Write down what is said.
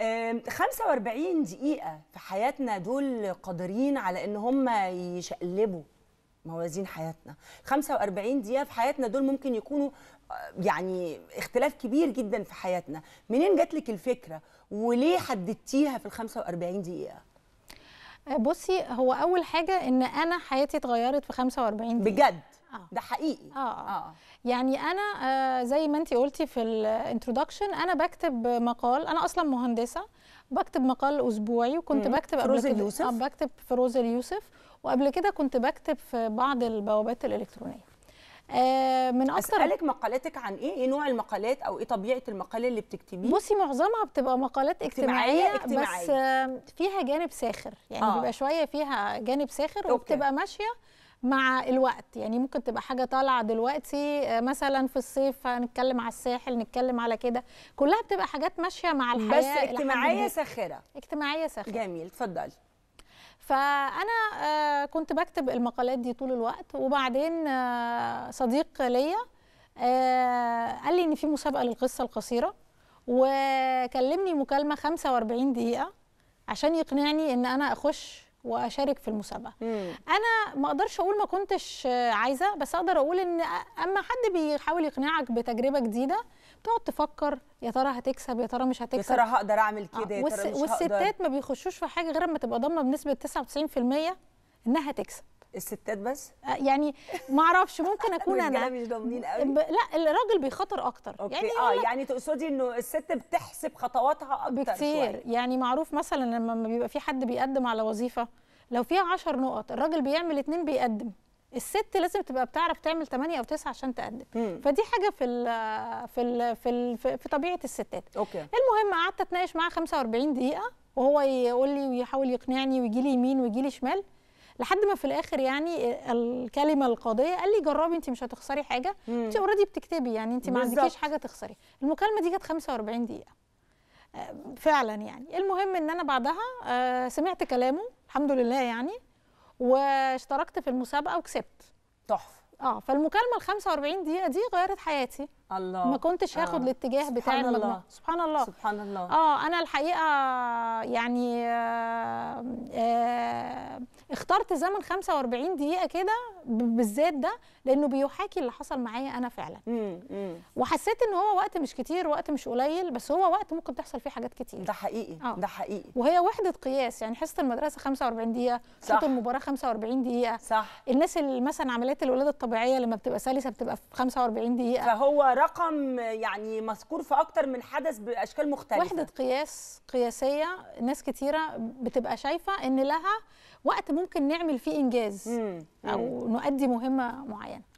45 دقيقة في حياتنا دول قادرين على ان هم يشقلبوا موازين حياتنا 45 دقيقة في حياتنا دول ممكن يكونوا أه، يعني اختلاف كبير جدا في حياتنا منين جات لك الفكرة وليه حددتيها في ال 45 دقيقة أه، بصي هو اول حاجة ان انا حياتي اتغيرت في 45 دقيقة بجد آه. ده حقيقي آه. آه. يعني انا آه زي ما انت قلتي في الانترودكشن انا بكتب مقال انا اصلا مهندسه بكتب مقال اسبوعي وكنت مم. بكتب فروز اليوسف آه بكتب روز اليوسف وقبل كده كنت بكتب في بعض البوابات الالكترونيه آه من اكتر اسالك مقالاتك عن ايه ايه نوع المقالات او ايه طبيعه المقال اللي بتكتبيه بصي معظمها بتبقى مقالات اجتماعيه, اجتماعية, اجتماعية. بس آه فيها جانب ساخر يعني آه. بيبقى شويه فيها جانب ساخر أوكي. وبتبقى ماشيه مع الوقت يعني ممكن تبقى حاجه طالعه دلوقتي آه، مثلا في الصيف هنتكلم على الساحل نتكلم على كده كلها بتبقى حاجات ماشيه مع الحياه بس اجتماعيه ساخره اجتماعيه ساخره جميل اتفضلي فانا آه، كنت بكتب المقالات دي طول الوقت وبعدين آه، صديق ليا قال لي ان في مسابقه للقصه القصيره وكلمني مكالمه 45 دقيقه عشان يقنعني ان انا اخش واشارك في المسابقه مم. انا ما اقدرش اقول ما كنتش عايزه بس اقدر اقول ان اما حد بيحاول يقنعك بتجربه جديده تقعد تفكر يا ترى هتكسب يا ترى مش هتكسب يا ترى هقدر اعمل كده آه. يا ترى مش والستات ما بيخشوش في حاجه غير ما تبقى ضامنه بنسبه 99% انها تكسب الستات بس أه، يعني ما اعرفش ممكن اكون انا مش ضامنين قوي لا الراجل بيخاطر اكتر أوكي. يعني اه يعني تقصدي انه الست بتحسب خطواتها اكتر بكتير شوية. يعني معروف مثلا لما بيبقى في حد بيقدم على وظيفه لو فيها 10 نقط الراجل بيعمل اتنين بيقدم الست لازم تبقى بتعرف تعمل 8 او 9 عشان تقدم مم. فدي حاجه في الـ في الـ في, الـ في طبيعه الستات أوكي. المهم قعدت اتناقش معاه 45 دقيقه وهو يقول لي ويحاول يقنعني ويجي لي يمين ويجي لي شمال لحد ما في الاخر يعني الكلمه القاضيه قال لي جربي انت مش هتخسري حاجه انت اوريدي بتكتبي يعني انت ما عندكيش حاجه تخسري المكالمه دي كانت 45 دقيقه آه، فعلا يعني المهم ان انا بعدها آه، سمعت كلامه الحمد لله يعني واشتركت في المسابقه وكسبت تحفه اه فالمكالمه ال 45 دقيقه دي غيرت حياتي الله ما كنتش آه. هاخد آه. الاتجاه بتاع سبحان الله سبحان الله سبحان الله اه انا الحقيقه يعني آه اخترت زمن 45 دقيقه كده بالذات ده لانه بيحاكي اللي حصل معايا انا فعلا وحسيت ان هو وقت مش كتير وقت مش قليل بس هو وقت ممكن تحصل فيه حاجات كتير ده حقيقي آه. ده حقيقي وهي وحده قياس يعني حصه المدرسه 45 دقيقه صوت المباراه 45 دقيقه صح الناس اللي مثلا عمليات الولاده الطبيعيه لما بتبقى سلسه بتبقى في 45 دقيقه فهو رقم يعني مذكور في اكتر من حدث باشكال مختلفه وحده قياس قياسيه ناس كتيره بتبقى شايفه ان لها وقت ممكن ممكن نعمل فيه انجاز مم. او نؤدي مهمه معينه